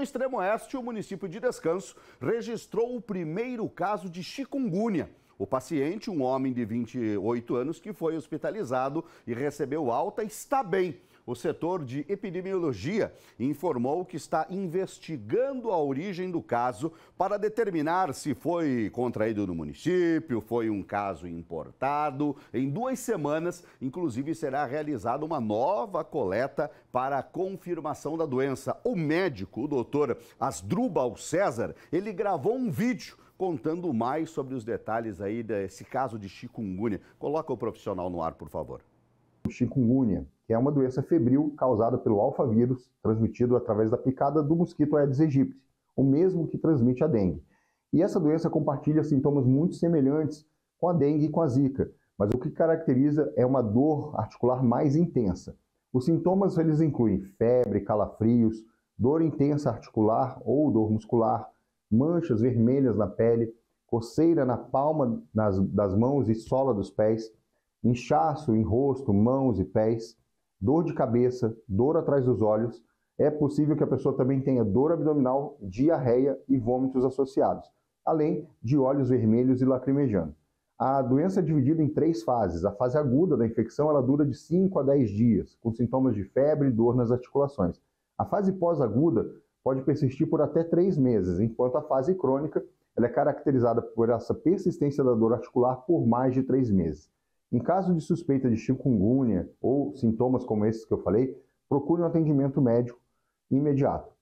No extremo oeste, o município de Descanso registrou o primeiro caso de chikungunya. O paciente, um homem de 28 anos, que foi hospitalizado e recebeu alta, está bem. O setor de epidemiologia informou que está investigando a origem do caso para determinar se foi contraído no município, foi um caso importado. Em duas semanas, inclusive, será realizada uma nova coleta para a confirmação da doença. O médico, o doutor Asdrubal César, ele gravou um vídeo contando mais sobre os detalhes aí desse caso de chikungunya. Coloca o profissional no ar, por favor. O chikungunya, é uma doença febril causada pelo alfavírus, transmitido através da picada do mosquito Aedes aegypti, o mesmo que transmite a dengue. E essa doença compartilha sintomas muito semelhantes com a dengue e com a zika, mas o que caracteriza é uma dor articular mais intensa. Os sintomas eles incluem febre, calafrios, dor intensa articular ou dor muscular, manchas vermelhas na pele, coceira na palma nas, das mãos e sola dos pés, inchaço em rosto, mãos e pés, dor de cabeça, dor atrás dos olhos. É possível que a pessoa também tenha dor abdominal, diarreia e vômitos associados, além de olhos vermelhos e lacrimejando. A doença é dividida em três fases. A fase aguda da infecção ela dura de 5 a 10 dias, com sintomas de febre e dor nas articulações. A fase pós-aguda pode persistir por até três meses, enquanto a fase crônica ela é caracterizada por essa persistência da dor articular por mais de três meses. Em caso de suspeita de chikungunya ou sintomas como esses que eu falei, procure um atendimento médico imediato.